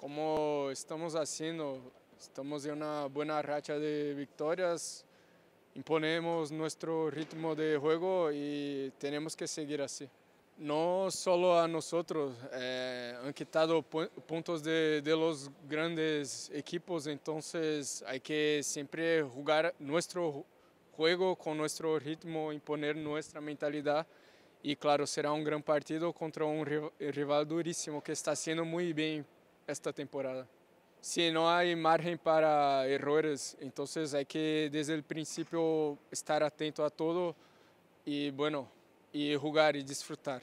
como estamos haciendo, estamos en una buena racha de victorias, imponemos nuestro ritmo de juego y tenemos que seguir así. No solo a nosotros, eh, han quitado puntos de, de, los grandes equipos, entonces hay que siempre jugar nuestro juego con nuestro ritmo, imponer nuestra mentalidad. Y claro, será un gran partido contra un rival durísimo que está haciendo muy bien esta temporada. Se não há margem para erros, então é que desde o princípio estar atento a tudo e, bueno, e jogar e desfrutar.